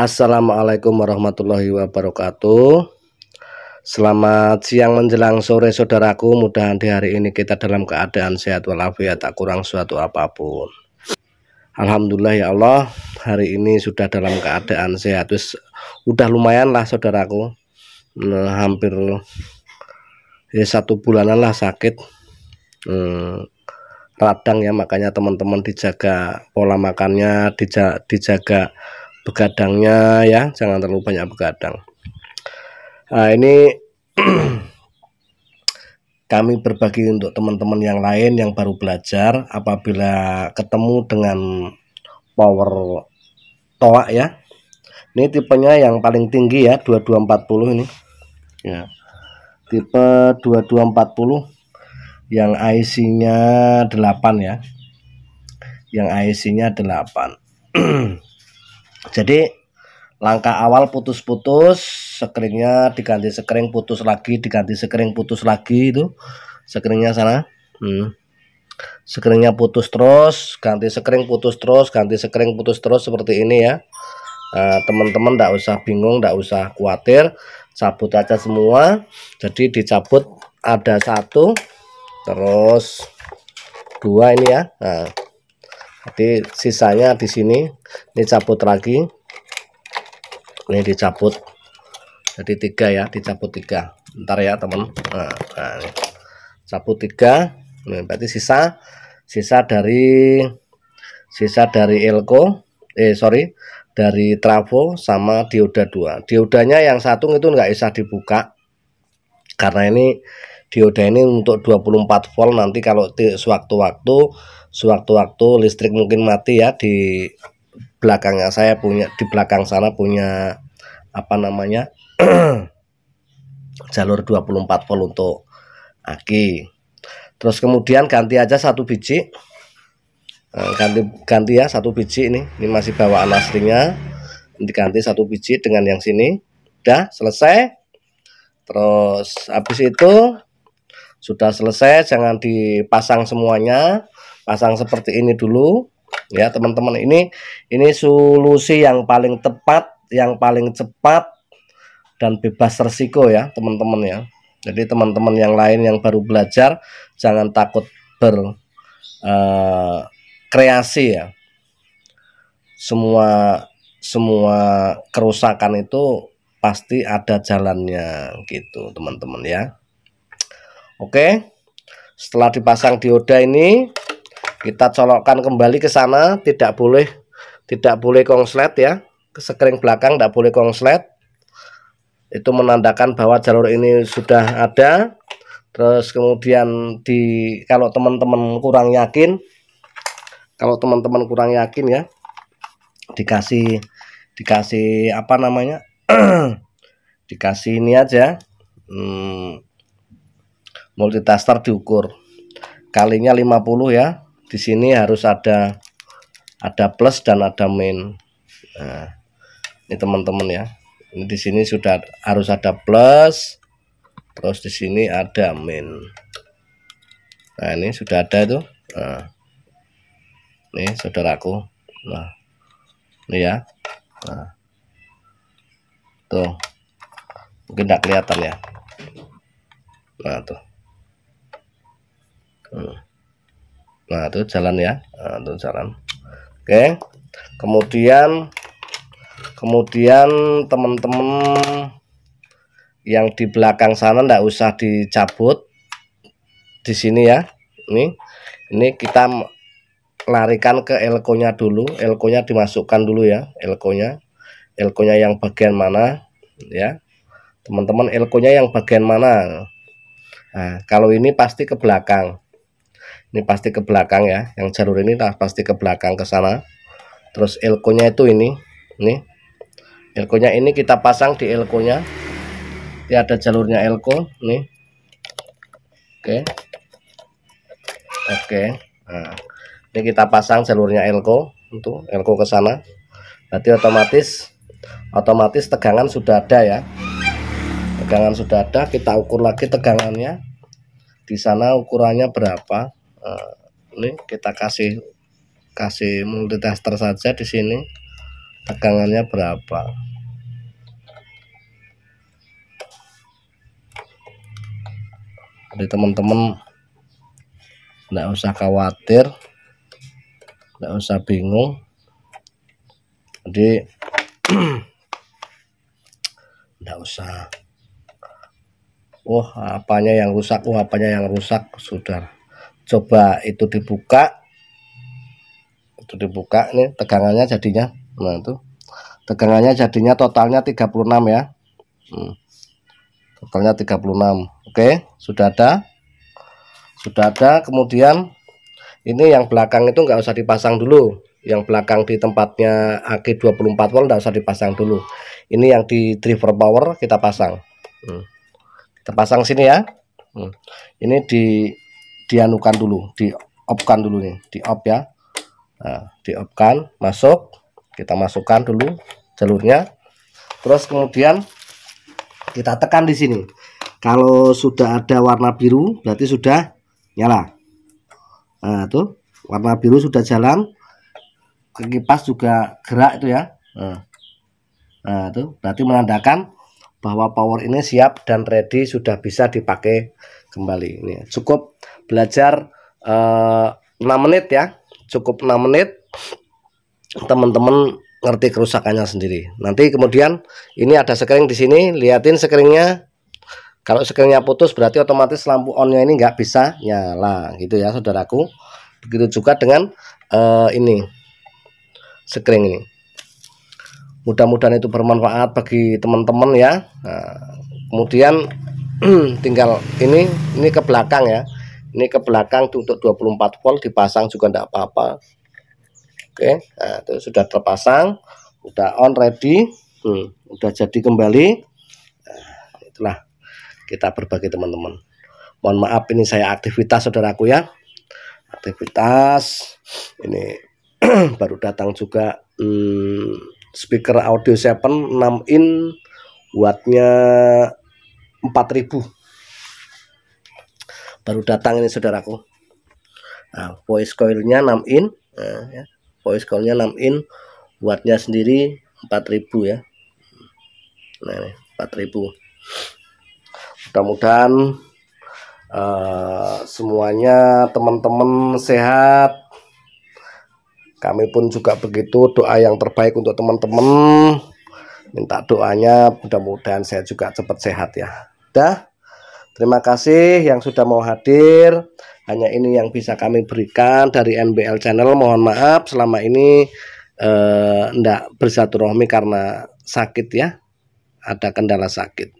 Assalamualaikum warahmatullahi wabarakatuh Selamat siang menjelang sore saudaraku mudah Mudahan di hari ini kita dalam keadaan sehat walafiat Tak kurang suatu apapun Alhamdulillah ya Allah Hari ini sudah dalam keadaan sehat Terus, Udah lumayan lah saudaraku nah, Hampir ya, Satu bulanan lah sakit hmm, Radang ya makanya teman-teman dijaga Pola makannya dijaga, dijaga begadangnya ya jangan terlalu banyak begadang nah ini kami berbagi untuk teman-teman yang lain yang baru belajar apabila ketemu dengan power toa ya ini tipenya yang paling tinggi ya 2240 ini ya tipe 2240 yang IC nya 8 ya yang IC nya 8 jadi langkah awal putus-putus sekringnya diganti sekring putus lagi diganti sekring putus lagi itu sekringnya sana hmm. sekringnya putus terus ganti sekring putus terus ganti sekring putus terus seperti ini ya eh, teman-teman tidak usah bingung tidak usah khawatir cabut aja semua jadi dicabut ada satu terus dua ini ya nah, jadi sisanya di sini ini cabut lagi ini dicabut jadi tiga ya dicabut tiga ntar ya teman nah, nah cabut tiga ini berarti sisa sisa dari sisa dari elko eh sorry dari trafo sama dioda dua diodanya yang satu itu nggak bisa dibuka karena ini dioda ini untuk 24 volt nanti kalau di sewaktu-waktu sewaktu-waktu listrik mungkin mati ya di belakangnya saya punya di belakang sana punya apa namanya jalur 24 volt untuk aki terus kemudian ganti aja satu biji nah, ganti ganti ya satu biji ini ini masih bawaan aslinya diganti satu biji dengan yang sini udah selesai terus habis itu sudah selesai jangan dipasang semuanya pasang seperti ini dulu ya teman-teman ini ini solusi yang paling tepat yang paling cepat dan bebas resiko ya teman-teman ya jadi teman-teman yang lain yang baru belajar jangan takut berkreasi eh, uh, ya semua semua kerusakan itu pasti ada jalannya gitu teman-teman ya Oke. Setelah dipasang dioda ini, kita colokkan kembali ke sana, tidak boleh tidak boleh kongslet ya. Ke sekring belakang tidak boleh kongslet. Itu menandakan bahwa jalur ini sudah ada. Terus kemudian di kalau teman-teman kurang yakin kalau teman-teman kurang yakin ya dikasih dikasih apa namanya dikasih ini aja hmm, Multitaster diukur kalinya 50 ya di sini harus ada ada plus dan ada min nah, ini teman-teman ya ini di sini sudah harus ada plus terus di sini ada min nah ini sudah ada itu nah, ini saudaraku nah ini ya nah, tuh mungkin tidak kelihatan ya nah tuh Hmm. nah itu jalan ya nah, itu jalan oke kemudian kemudian teman-teman yang di belakang sana ndak usah dicabut di sini ya ini ini kita larikan ke elkonya dulu elkonya dimasukkan dulu ya elkonya elkonya yang bagian mana ya teman-teman elkonya yang bagian mana nah, kalau ini pasti ke belakang ini pasti ke belakang ya yang jalur ini lah pasti ke belakang ke sana terus nya itu ini ini nya ini kita pasang di elko nya. ini ada jalurnya elko nih oke oke nah, ini kita pasang jalurnya elko untuk elko ke sana berarti otomatis otomatis tegangan sudah ada ya tegangan sudah ada kita ukur lagi tegangannya di sana ukurannya berapa Eh, ini kita kasih kasih multitester saja di sini tegangannya berapa jadi teman-teman tidak -teman, usah khawatir tidak usah bingung jadi tidak usah wah apanya yang rusak wah apanya yang rusak sudah coba itu dibuka itu dibuka nih tegangannya jadinya nah itu tegangannya jadinya totalnya 36 ya hmm. totalnya 36 oke sudah ada sudah ada kemudian ini yang belakang itu nggak usah dipasang dulu yang belakang di tempatnya aki 24 volt nggak usah dipasang dulu ini yang di driver power kita pasang hmm. kita pasang sini ya hmm. ini di dianukan dulu di opkan dulu nih di op ya nah, di opkan masuk kita masukkan dulu jalurnya terus kemudian kita tekan di sini kalau sudah ada warna biru berarti sudah nyala nah tuh warna biru sudah jalan kipas juga gerak itu ya nah, nah itu berarti menandakan bahwa power ini siap dan ready sudah bisa dipakai kembali ini cukup belajar uh, eh, 6 menit ya cukup 6 menit teman-teman ngerti kerusakannya sendiri nanti kemudian ini ada sekering di sini liatin sekeringnya kalau sekeringnya putus berarti otomatis lampu onnya ini nggak bisa nyala gitu ya saudaraku begitu juga dengan uh, ini sekering ini mudah-mudahan itu bermanfaat bagi teman-teman ya nah, kemudian tinggal ini ini ke belakang ya ini ke belakang untuk 24 volt dipasang juga tidak apa-apa oke nah, itu sudah terpasang sudah on ready hmm, udah jadi kembali nah, itulah kita berbagi teman-teman mohon maaf ini saya aktivitas saudaraku ya aktivitas ini baru datang juga hmm, speaker audio 7 6 in wattnya 4000 baru datang ini saudaraku nah, voice coilnya 6 in nah, ya. voice coilnya 6 in buatnya sendiri 4000 ya nah ini 4000 mudah-mudahan uh, semuanya teman-teman sehat kami pun juga begitu doa yang terbaik untuk teman-teman minta doanya mudah-mudahan saya juga cepat sehat ya dah Terima kasih yang sudah mau hadir. Hanya ini yang bisa kami berikan dari NBL Channel. Mohon maaf selama ini eh, bersatu rohmi karena sakit ya. Ada kendala sakit.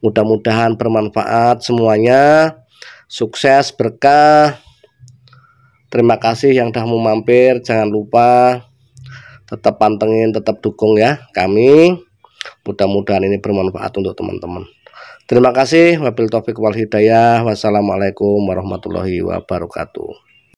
Mudah-mudahan bermanfaat semuanya. Sukses berkah. Terima kasih yang sudah mau mampir. Jangan lupa tetap pantengin, tetap dukung ya kami. Mudah-mudahan ini bermanfaat untuk teman-teman. Terima kasih. Wabil taufik wal hidayah. Wassalamualaikum warahmatullahi wabarakatuh.